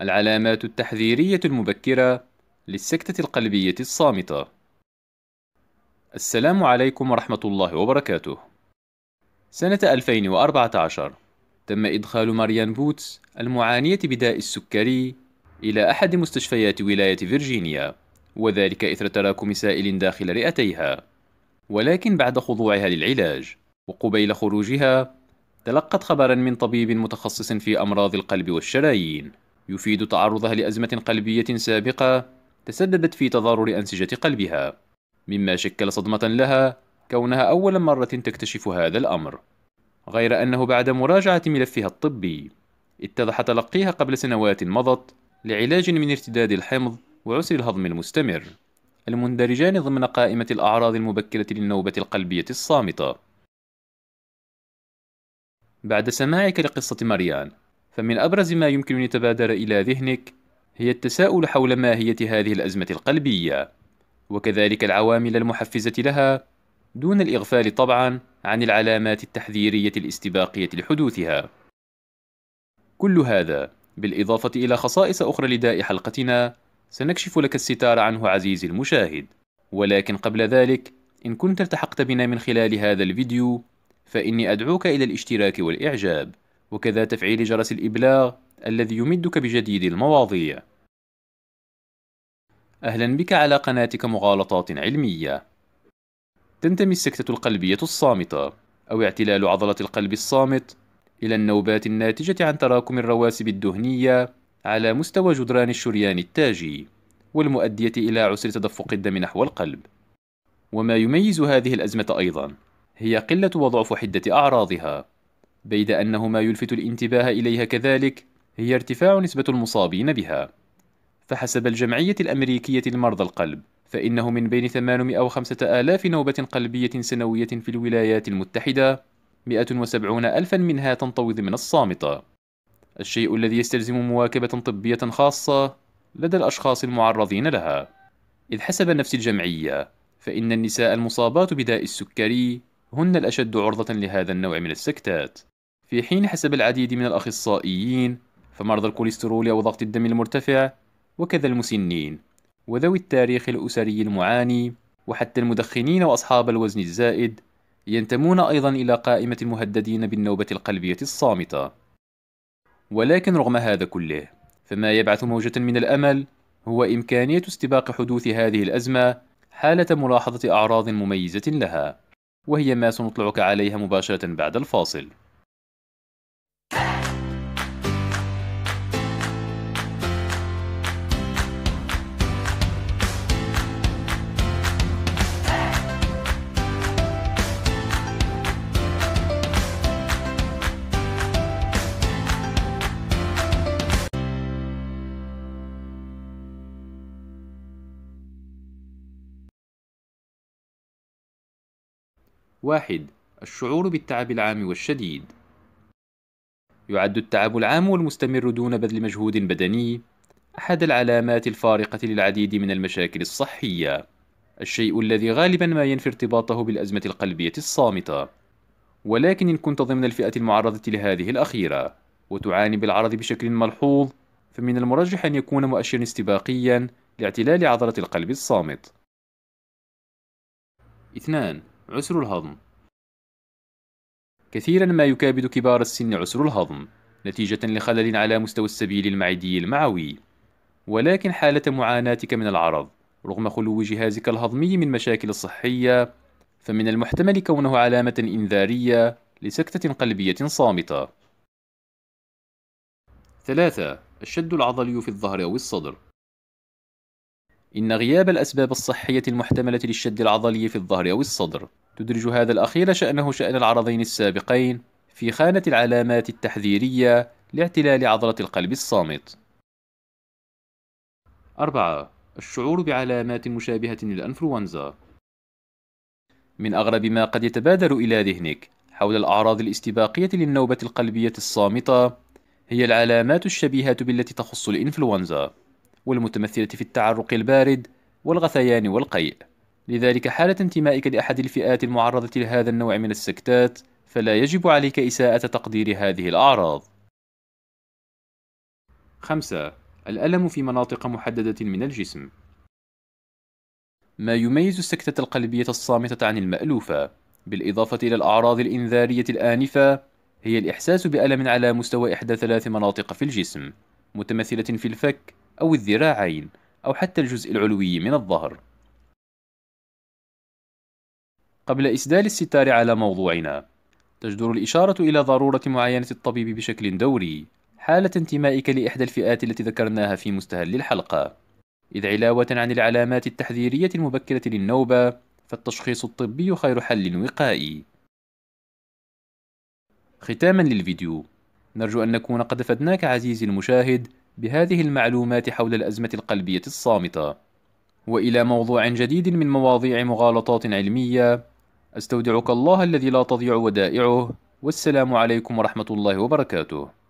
العلامات التحذيرية المبكرة للسكتة القلبية الصامتة. السلام عليكم ورحمة الله وبركاته. سنة 2014 تم إدخال ماريان بوتس المعانية بداء السكري إلى أحد مستشفيات ولاية فيرجينيا، وذلك إثر تراكم سائل داخل رئتيها، ولكن بعد خضوعها للعلاج، وقبيل خروجها، تلقت خبرا من طبيب متخصص في أمراض القلب والشرايين يفيد تعرضها لأزمة قلبية سابقة تسببت في تضرر أنسجة قلبها، مما شكل صدمة لها كونها أول مرة تكتشف هذا الأمر. غير أنه بعد مراجعة ملفها الطبي، اتضح تلقيها قبل سنوات مضت لعلاج من ارتداد الحمض وعسر الهضم المستمر، المندرجان ضمن قائمة الأعراض المبكرة للنوبة القلبية الصامتة. بعد سماعك لقصة مريان، فمن أبرز ما يمكن أن يتبادر إلى ذهنك هي التساؤل حول ماهية هذه الأزمة القلبية، وكذلك العوامل المحفزة لها، دون الإغفال طبعًا عن العلامات التحذيرية الاستباقية لحدوثها. كل هذا بالإضافة إلى خصائص أخرى لداء حلقتنا سنكشف لك الستار عنه عزيزي المشاهد، ولكن قبل ذلك إن كنت التحقت بنا من خلال هذا الفيديو فإني أدعوك إلى الاشتراك والإعجاب وكذا تفعيل جرس الإبلاغ الذي يمدك بجديد المواضيع. أهلا بك على قناتك مغالطات علمية. تنتمي السكتة القلبية الصامتة أو اعتلال عضلة القلب الصامت إلى النوبات الناتجة عن تراكم الرواسب الدهنية على مستوى جدران الشريان التاجي والمؤدية إلى عسر تدفق الدم نحو القلب. وما يميز هذه الأزمة أيضا هي قلة وضعف حدة أعراضها بيد أنه ما يلفت الانتباه إليها كذلك هي ارتفاع نسبة المصابين بها فحسب الجمعية الأمريكية لمرضى القلب فإنه من بين 805 آلاف نوبة قلبية سنوية في الولايات المتحدة 170 ألفا منها تنطوي ضمن الصامتة الشيء الذي يستلزم مواكبة طبية خاصة لدى الأشخاص المعرضين لها إذ حسب نفس الجمعية فإن النساء المصابات بداء السكري هن الأشد عرضة لهذا النوع من السكتات في حين حسب العديد من الأخصائيين فمرضى الكوليسترول أو ضغط الدم المرتفع وكذا المسنين وذوي التاريخ الأسري المعاني وحتى المدخنين وأصحاب الوزن الزائد ينتمون أيضا إلى قائمة المهددين بالنوبة القلبية الصامتة ولكن رغم هذا كله فما يبعث موجة من الأمل هو إمكانية استباق حدوث هذه الأزمة حالة ملاحظة أعراض مميزة لها وهي ما سنطلعك عليها مباشرة بعد الفاصل واحد الشعور بالتعب العام والشديد يعد التعب العام والمستمر دون بذل مجهود بدني أحد العلامات الفارقة للعديد من المشاكل الصحية الشيء الذي غالبا ما ينفي ارتباطه بالأزمة القلبية الصامتة ولكن إن كنت ضمن الفئة المعرضة لهذه الأخيرة وتعاني بالعرض بشكل ملحوظ فمن المرجح أن يكون مؤشرا استباقيا لاعتلال عضلة القلب الصامت 2 عسر الهضم كثيرا ما يكابد كبار السن عسر الهضم نتيجة لخلل على مستوى السبيل المعدي المعوي ولكن حالة معاناتك من العرض رغم خلو جهازك الهضمي من مشاكل صحية فمن المحتمل كونه علامة إنذارية لسكتة قلبية صامتة ثلاثة الشد العضلي في الظهر أو الصدر إن غياب الأسباب الصحية المحتملة للشد العضلي في الظهر أو الصدر تدرج هذا الأخير شأنه شأن العرضين السابقين في خانة العلامات التحذيرية لاعتلال عضلة القلب الصامت. 4. الشعور بعلامات مشابهة للأنفلونزا من أغرب ما قد يتبادر إلى ذهنك حول الأعراض الاستباقية للنوبة القلبية الصامتة هي العلامات الشبيهة بالتي تخص الإنفلونزا والمتمثلة في التعرق البارد والغثيان والقيء لذلك حالة انتمائك لأحد الفئات المعرضة لهذا النوع من السكتات فلا يجب عليك إساءة تقدير هذه الأعراض 5. الألم في مناطق محددة من الجسم ما يميز السكتة القلبية الصامتة عن المألوفة بالإضافة إلى الأعراض الإنذارية الآنفة هي الإحساس بألم على مستوى إحدى ثلاث مناطق في الجسم متمثلة في الفك أو الذراعين أو حتى الجزء العلوي من الظهر قبل إسدال الستار على موضوعنا تجدر الإشارة إلى ضرورة معاينة الطبيب بشكل دوري حالة انتمائك لإحدى الفئات التي ذكرناها في مستهل الحلقة إذ علاوة عن العلامات التحذيرية المبكرة للنوبة فالتشخيص الطبي خير حل وقائي ختاما للفيديو نرجو أن نكون قد أفدناك عزيزي المشاهد بهذه المعلومات حول الأزمة القلبية الصامتة وإلى موضوع جديد من مواضيع مغالطات علمية أستودعك الله الذي لا تضيع ودائعه والسلام عليكم ورحمة الله وبركاته